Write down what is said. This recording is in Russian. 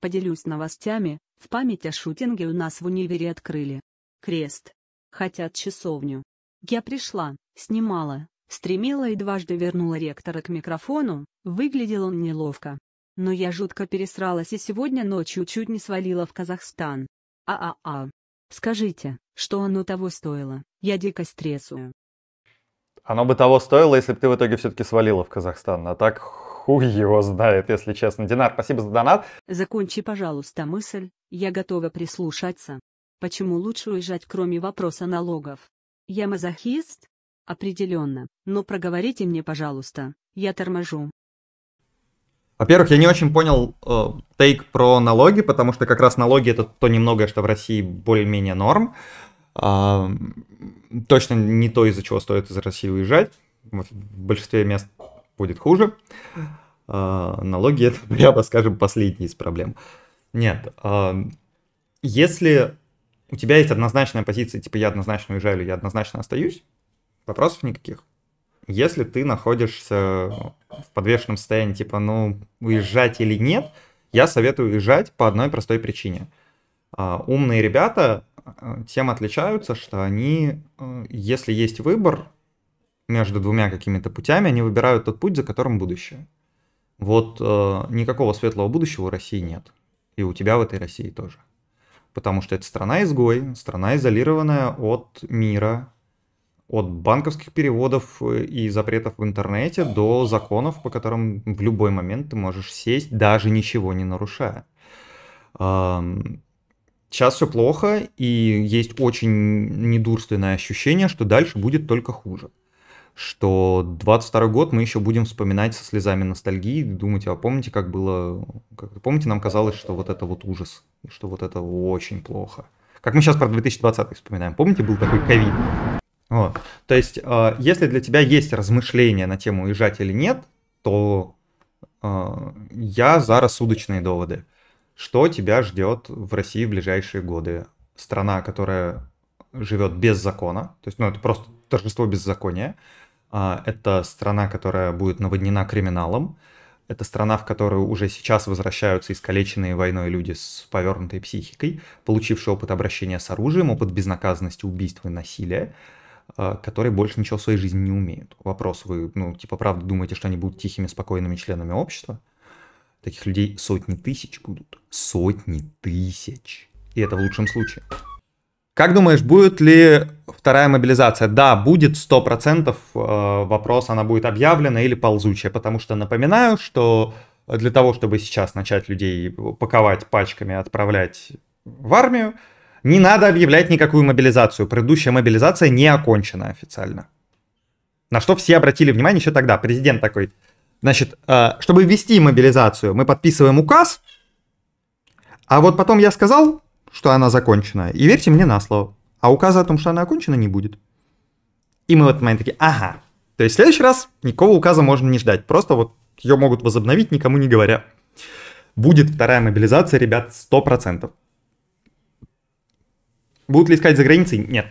Поделюсь новостями, в память о шутинге у нас в универе открыли. Крест. Хотят часовню. Я пришла, снимала, стремила и дважды вернула ректора к микрофону, выглядел он неловко. Но я жутко пересралась и сегодня ночью чуть не свалила в Казахстан. А-а-а. Скажите, что оно того стоило, я дико стрессую. Оно бы того стоило, если бы ты в итоге все-таки свалила в Казахстан, а так Хуй его знает, если честно. Динар, спасибо за донат. Закончи, пожалуйста, мысль. Я готова прислушаться. Почему лучше уезжать, кроме вопроса налогов? Я мазохист? Определенно. Но проговорите мне, пожалуйста. Я торможу. Во-первых, я не очень понял э, тейк про налоги, потому что как раз налоги это то немногое, что в России более-менее норм. Э, точно не то, из-за чего стоит из России уезжать. В большинстве мест будет хуже. А, налоги это, прямо скажем, последняя из проблем. Нет, а, если у тебя есть однозначная позиция, типа я однозначно уезжаю или я однозначно остаюсь, вопросов никаких. Если ты находишься в подвешенном состоянии, типа, ну, уезжать или нет, я советую уезжать по одной простой причине. А, умные ребята э, тем отличаются, что они, э, если есть выбор, между двумя какими-то путями, они выбирают тот путь, за которым будущее. Вот э, никакого светлого будущего у России нет. И у тебя в этой России тоже. Потому что это страна-изгой, страна изолированная от мира, от банковских переводов э, и запретов в интернете до законов, по которым в любой момент ты можешь сесть, даже ничего не нарушая. Сейчас все плохо, и есть очень недурственное ощущение, что дальше будет только хуже что 22 год мы еще будем вспоминать со слезами ностальгии, думать, а помните, как было, как, помните, нам казалось, что вот это вот ужас, что вот это очень плохо. Как мы сейчас про 2020 вспоминаем, помните, был такой ковид? Вот. То есть, э, если для тебя есть размышления на тему уезжать или нет, то э, я за рассудочные доводы. Что тебя ждет в России в ближайшие годы? Страна, которая живет без закона, то есть, ну, это просто торжество беззакония. А, это страна, которая будет наводнена криминалом. Это страна, в которую уже сейчас возвращаются искалеченные войной люди с повернутой психикой, получившие опыт обращения с оружием, опыт безнаказанности, убийства и насилия, а, которые больше ничего в своей жизни не умеют. Вопрос, вы, ну, типа, правда думаете, что они будут тихими, спокойными членами общества? Таких людей сотни тысяч будут. Сотни тысяч. И это в лучшем случае. Как думаешь, будет ли вторая мобилизация? Да, будет 100% э, вопрос, она будет объявлена или ползучая, потому что напоминаю, что для того, чтобы сейчас начать людей паковать пачками, отправлять в армию, не надо объявлять никакую мобилизацию. Предыдущая мобилизация не окончена официально. На что все обратили внимание еще тогда. Президент такой, значит, э, чтобы ввести мобилизацию, мы подписываем указ, а вот потом я сказал, что она закончена. И верьте мне на слово. А указа о том, что она окончена, не будет. И мы в этот момент такие, ага. То есть в следующий раз никакого указа можно не ждать. Просто вот ее могут возобновить, никому не говоря. Будет вторая мобилизация, ребят, 100%. Будут ли искать за границей? Нет.